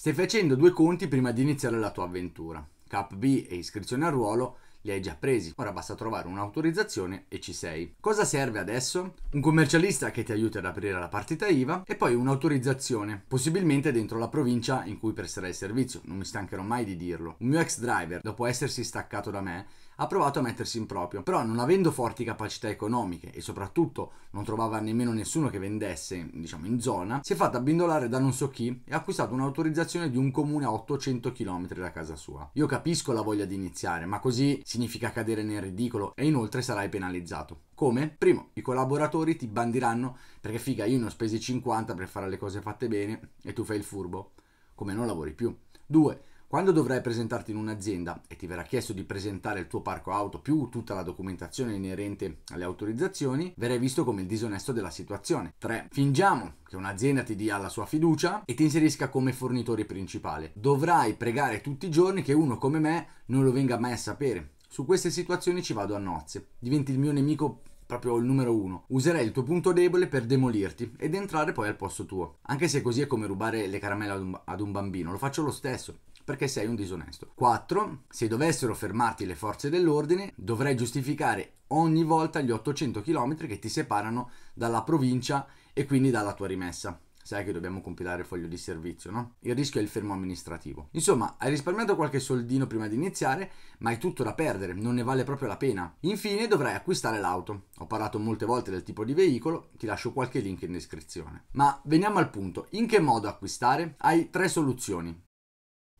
Stai facendo due conti prima di iniziare la tua avventura. Cap B e iscrizione al ruolo li hai già presi, ora basta trovare un'autorizzazione e ci sei. Cosa serve adesso? Un commercialista che ti aiuti ad aprire la partita IVA e poi un'autorizzazione, possibilmente dentro la provincia in cui presterai il servizio, non mi stancherò mai di dirlo. Un mio ex driver, dopo essersi staccato da me, ha provato a mettersi in proprio, però non avendo forti capacità economiche e soprattutto non trovava nemmeno nessuno che vendesse, diciamo, in zona, si è fatta abbindolare da non so chi e ha acquistato un'autorizzazione di un comune a 800 km da casa sua. Io capisco la voglia di iniziare, ma così significa cadere nel ridicolo e inoltre sarai penalizzato. Come? Primo, i collaboratori ti bandiranno perché figa, io ne ho spesi 50 per fare le cose fatte bene e tu fai il furbo, come non lavori più. Due, quando dovrai presentarti in un'azienda e ti verrà chiesto di presentare il tuo parco auto più tutta la documentazione inerente alle autorizzazioni, verrai visto come il disonesto della situazione. 3. Fingiamo che un'azienda ti dia la sua fiducia e ti inserisca come fornitore principale. Dovrai pregare tutti i giorni che uno come me non lo venga mai a sapere. Su queste situazioni ci vado a nozze. Diventi il mio nemico proprio il numero uno. Userei il tuo punto debole per demolirti ed entrare poi al posto tuo. Anche se così è come rubare le caramelle ad un, ad un bambino, lo faccio lo stesso perché sei un disonesto. 4. Se dovessero fermarti le forze dell'ordine, dovrai giustificare ogni volta gli 800 km che ti separano dalla provincia e quindi dalla tua rimessa. Sai che dobbiamo compilare il foglio di servizio, no? Il rischio è il fermo amministrativo. Insomma, hai risparmiato qualche soldino prima di iniziare, ma è tutto da perdere, non ne vale proprio la pena. Infine dovrai acquistare l'auto. Ho parlato molte volte del tipo di veicolo, ti lascio qualche link in descrizione. Ma veniamo al punto, in che modo acquistare? Hai tre soluzioni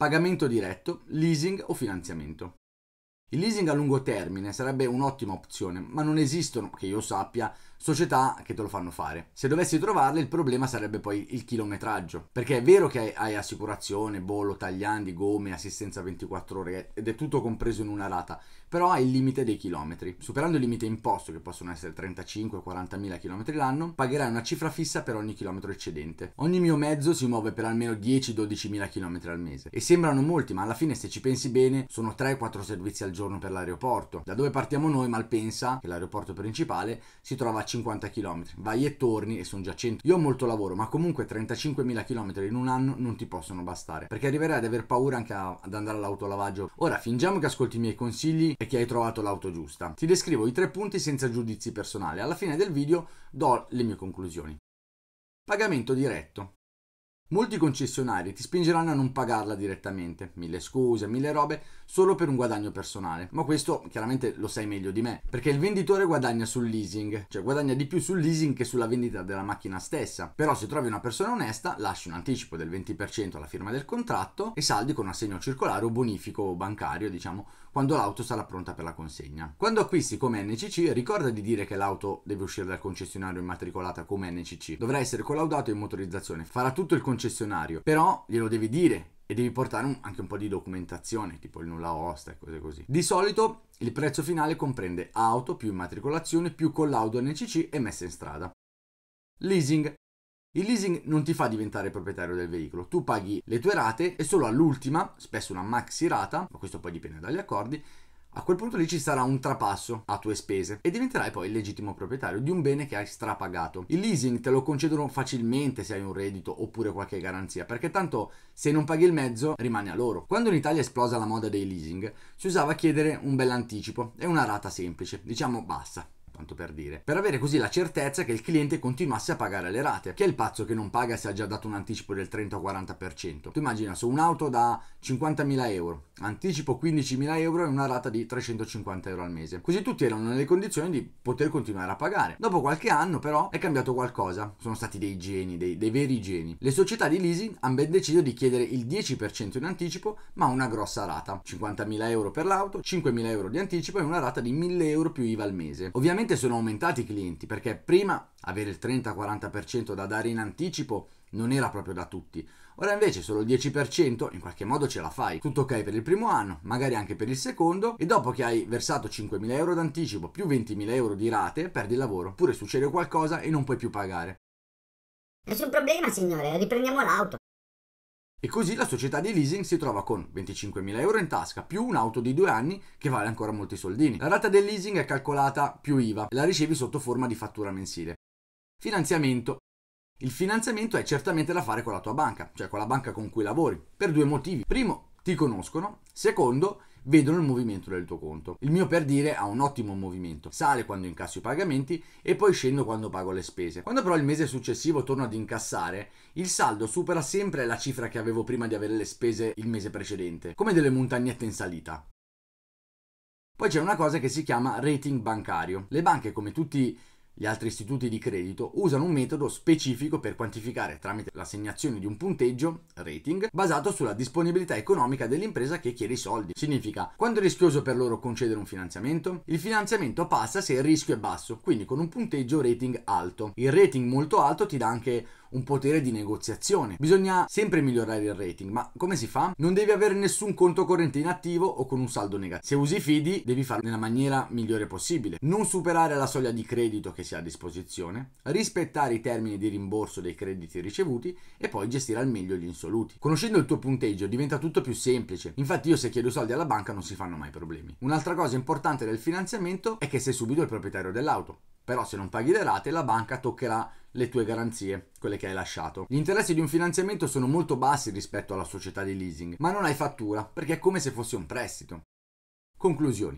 pagamento diretto, leasing o finanziamento. Il leasing a lungo termine sarebbe un'ottima opzione, ma non esistono, che io sappia, società che te lo fanno fare. Se dovessi trovarle il problema sarebbe poi il chilometraggio, perché è vero che hai assicurazione, bolo, tagliandi, gomme, assistenza 24 ore ed è tutto compreso in una rata, però hai il limite dei chilometri. Superando il limite imposto, che possono essere 35-40 mila chilometri l'anno, pagherai una cifra fissa per ogni chilometro eccedente. Ogni mio mezzo si muove per almeno 10-12 mila chilometri al mese e sembrano molti, ma alla fine se ci pensi bene sono 3-4 servizi al giorno per l'aeroporto. Da dove partiamo noi, Malpensa, che è l'aeroporto principale, si trova a 50 km, vai e torni e sono già 100. Io ho molto lavoro, ma comunque 35.000 km in un anno non ti possono bastare, perché arriverai ad aver paura anche a, ad andare all'autolavaggio. Ora fingiamo che ascolti i miei consigli e che hai trovato l'auto giusta. Ti descrivo i tre punti senza giudizi personali. Alla fine del video do le mie conclusioni. Pagamento diretto. Molti concessionari ti spingeranno a non pagarla direttamente, mille scuse, mille robe, solo per un guadagno personale. Ma questo chiaramente lo sai meglio di me, perché il venditore guadagna sul leasing, cioè guadagna di più sul leasing che sulla vendita della macchina stessa. Però se trovi una persona onesta, lasci un anticipo del 20% alla firma del contratto e saldi con assegno circolare o bonifico bancario, diciamo, quando l'auto sarà pronta per la consegna. Quando acquisti come NCC, ricorda di dire che l'auto deve uscire dal concessionario immatricolata come NCC. Dovrà essere collaudato in motorizzazione, farà tutto il concessionario concessionario, però glielo devi dire e devi portare un, anche un po' di documentazione, tipo il nulla osta e cose così. Di solito il prezzo finale comprende auto più immatricolazione più collaudo NCC e messa in strada. Leasing. Il leasing non ti fa diventare proprietario del veicolo, tu paghi le tue rate e solo all'ultima, spesso una maxi rata, ma questo poi dipende dagli accordi, a quel punto lì ci sarà un trapasso a tue spese e diventerai poi il legittimo proprietario di un bene che hai strapagato. Il leasing te lo concedono facilmente se hai un reddito oppure qualche garanzia, perché tanto se non paghi il mezzo rimane a loro. Quando in Italia esplosa la moda dei leasing, si usava chiedere un bell'anticipo e una rata semplice, diciamo bassa tanto per dire, per avere così la certezza che il cliente continuasse a pagare le rate. Chi è il pazzo che non paga se ha già dato un anticipo del 30-40%? Tu immagina su un'auto da 50.000 euro, anticipo 15.000 euro e una rata di 350 euro al mese. Così tutti erano nelle condizioni di poter continuare a pagare. Dopo qualche anno però è cambiato qualcosa, sono stati dei geni, dei, dei veri geni. Le società di leasing hanno ben deciso di chiedere il 10% in anticipo ma una grossa rata, 50.000 euro per l'auto, 5.000 euro di anticipo e una rata di 1.000 euro più IVA al mese. Ovviamente sono aumentati i clienti perché prima avere il 30-40% da dare in anticipo non era proprio da tutti. Ora invece solo il 10% in qualche modo ce la fai. Tutto ok per il primo anno, magari anche per il secondo e dopo che hai versato 5.000 euro d'anticipo più 20.000 euro di rate, perdi il lavoro, pure succede qualcosa e non puoi più pagare. Nessun problema signore, riprendiamo l'auto. E così la società di leasing si trova con 25.000 euro in tasca più un'auto di due anni che vale ancora molti soldini. La rata del leasing è calcolata più IVA e la ricevi sotto forma di fattura mensile. Finanziamento. Il finanziamento è certamente da fare con la tua banca, cioè con la banca con cui lavori, per due motivi. Primo, ti conoscono. Secondo, vedono il movimento del tuo conto. Il mio per dire ha un ottimo movimento. Sale quando incasso i pagamenti e poi scendo quando pago le spese. Quando però il mese successivo torno ad incassare, il saldo supera sempre la cifra che avevo prima di avere le spese il mese precedente, come delle montagnette in salita. Poi c'è una cosa che si chiama rating bancario. Le banche, come tutti gli altri istituti di credito usano un metodo specifico per quantificare tramite l'assegnazione di un punteggio, rating, basato sulla disponibilità economica dell'impresa che chiede i soldi. Significa quando è rischioso per loro concedere un finanziamento? Il finanziamento passa se il rischio è basso, quindi con un punteggio rating alto. Il rating molto alto ti dà anche un potere di negoziazione. Bisogna sempre migliorare il rating, ma come si fa? Non devi avere nessun conto corrente inattivo o con un saldo negativo. Se usi Fidi, devi farlo nella maniera migliore possibile. Non superare la soglia di credito che si ha a disposizione, rispettare i termini di rimborso dei crediti ricevuti e poi gestire al meglio gli insoluti. Conoscendo il tuo punteggio diventa tutto più semplice. Infatti io se chiedo soldi alla banca non si fanno mai problemi. Un'altra cosa importante del finanziamento è che sei subito il proprietario dell'auto però se non paghi le rate la banca toccherà le tue garanzie, quelle che hai lasciato. Gli interessi di un finanziamento sono molto bassi rispetto alla società di leasing, ma non hai fattura, perché è come se fosse un prestito. Conclusioni.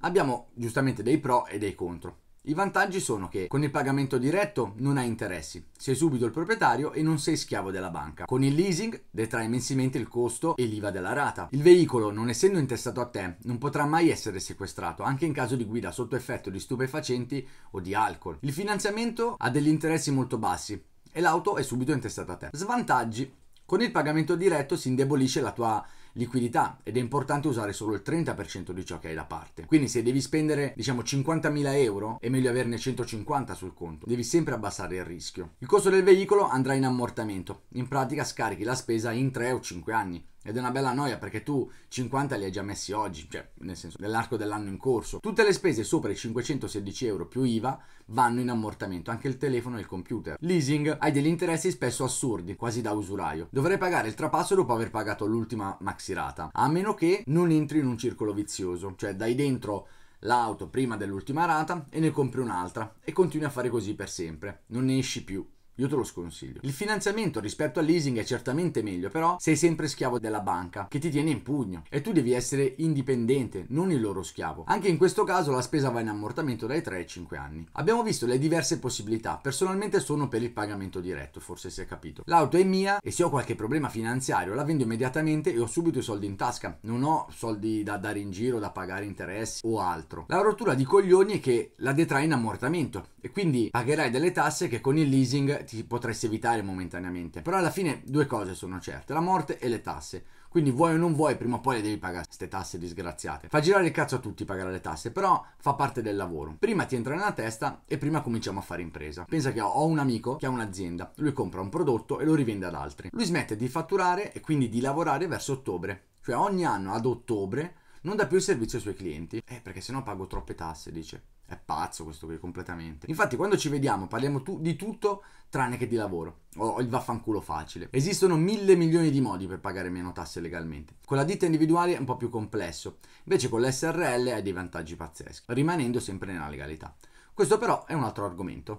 Abbiamo giustamente dei pro e dei contro. I vantaggi sono che con il pagamento diretto non hai interessi, sei subito il proprietario e non sei schiavo della banca. Con il leasing detrai immensamente il costo e l'IVA della rata. Il veicolo, non essendo intestato a te, non potrà mai essere sequestrato, anche in caso di guida sotto effetto di stupefacenti o di alcol. Il finanziamento ha degli interessi molto bassi e l'auto è subito intestata a te. Svantaggi. Con il pagamento diretto si indebolisce la tua liquidità ed è importante usare solo il 30% di ciò che hai da parte. Quindi se devi spendere diciamo 50.000 euro è meglio averne 150 sul conto, devi sempre abbassare il rischio. Il costo del veicolo andrà in ammortamento, in pratica scarichi la spesa in 3 o 5 anni. Ed è una bella noia perché tu 50 li hai già messi oggi, cioè nel senso nell'arco dell'anno in corso. Tutte le spese sopra i 516 euro più IVA vanno in ammortamento, anche il telefono e il computer. Leasing hai degli interessi spesso assurdi, quasi da usuraio. Dovrai pagare il trapasso dopo aver pagato l'ultima maxi rata, a meno che non entri in un circolo vizioso, cioè dai dentro l'auto prima dell'ultima rata e ne compri un'altra e continui a fare così per sempre, non ne esci più. Io te lo sconsiglio. Il finanziamento rispetto al leasing è certamente meglio, però sei sempre schiavo della banca che ti tiene in pugno e tu devi essere indipendente, non il loro schiavo. Anche in questo caso la spesa va in ammortamento dai 3 ai 5 anni. Abbiamo visto le diverse possibilità, personalmente sono per il pagamento diretto, forse si è capito. L'auto è mia e se ho qualche problema finanziario la vendo immediatamente e ho subito i soldi in tasca, non ho soldi da dare in giro, da pagare interessi o altro. La rottura di coglioni è che la detrai in ammortamento e quindi pagherai delle tasse che con il leasing ti potresti evitare momentaneamente. Però alla fine due cose sono certe, la morte e le tasse. Quindi vuoi o non vuoi, prima o poi le devi pagare queste tasse disgraziate. Fa girare il cazzo a tutti pagare le tasse, però fa parte del lavoro. Prima ti entra nella testa e prima cominciamo a fare impresa. Pensa che ho un amico che ha un'azienda, lui compra un prodotto e lo rivende ad altri. Lui smette di fatturare e quindi di lavorare verso ottobre. Cioè ogni anno ad ottobre non dà più il servizio ai suoi clienti. Eh, perché sennò pago troppe tasse, dice. È pazzo questo qui, completamente. Infatti, quando ci vediamo, parliamo tu- di tutto tranne che di lavoro. O il vaffanculo facile. Esistono mille milioni di modi per pagare meno tasse legalmente. Con la ditta individuale è un po' più complesso. Invece con l'SRL hai dei vantaggi pazzeschi, rimanendo sempre nella legalità. Questo però è un altro argomento.